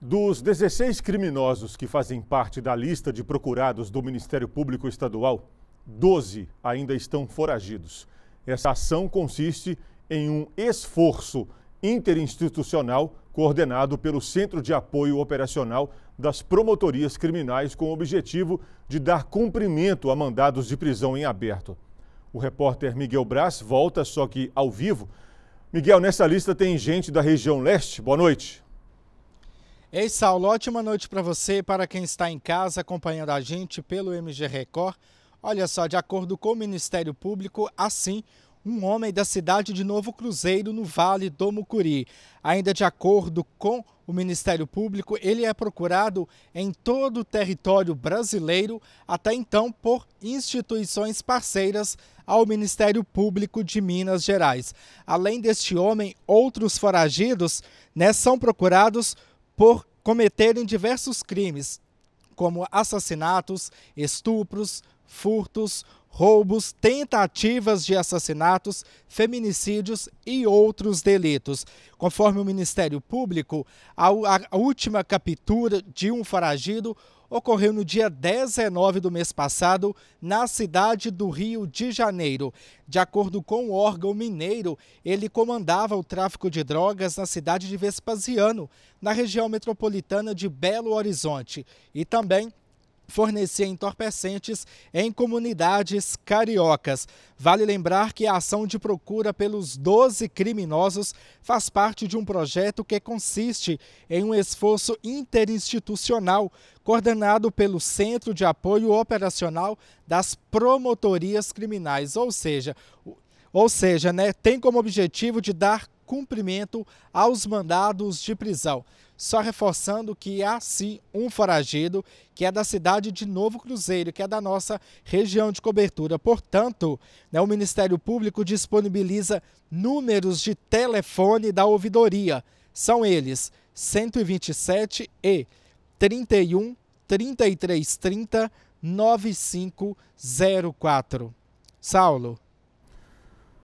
Dos 16 criminosos que fazem parte da lista de procurados do Ministério Público Estadual, 12 ainda estão foragidos. Essa ação consiste em um esforço interinstitucional coordenado pelo Centro de Apoio Operacional das Promotorias Criminais com o objetivo de dar cumprimento a mandados de prisão em aberto. O repórter Miguel Brás volta, só que ao vivo. Miguel, nessa lista tem gente da região leste. Boa noite. Ei, Saulo, ótima noite para você e para quem está em casa acompanhando a gente pelo MG Record. Olha só, de acordo com o Ministério Público, assim, um homem da cidade de Novo Cruzeiro, no Vale do Mucuri. Ainda de acordo com o Ministério Público, ele é procurado em todo o território brasileiro, até então por instituições parceiras ao Ministério Público de Minas Gerais. Além deste homem, outros foragidos né, são procurados por cometerem diversos crimes, como assassinatos, estupros, furtos, roubos, tentativas de assassinatos, feminicídios e outros delitos. Conforme o Ministério Público, a, a última captura de um foragido ocorreu no dia 19 do mês passado, na cidade do Rio de Janeiro. De acordo com o órgão mineiro, ele comandava o tráfico de drogas na cidade de Vespasiano, na região metropolitana de Belo Horizonte, e também fornecia entorpecentes em comunidades cariocas. Vale lembrar que a ação de procura pelos 12 criminosos faz parte de um projeto que consiste em um esforço interinstitucional coordenado pelo Centro de Apoio Operacional das Promotorias Criminais, ou seja, ou seja, né, tem como objetivo de dar cumprimento aos mandados de prisão. Só reforçando que há sim um foragido que é da cidade de Novo Cruzeiro, que é da nossa região de cobertura. Portanto, né, o Ministério Público disponibiliza números de telefone da ouvidoria. São eles 127 e 31 3330 9504. Saulo.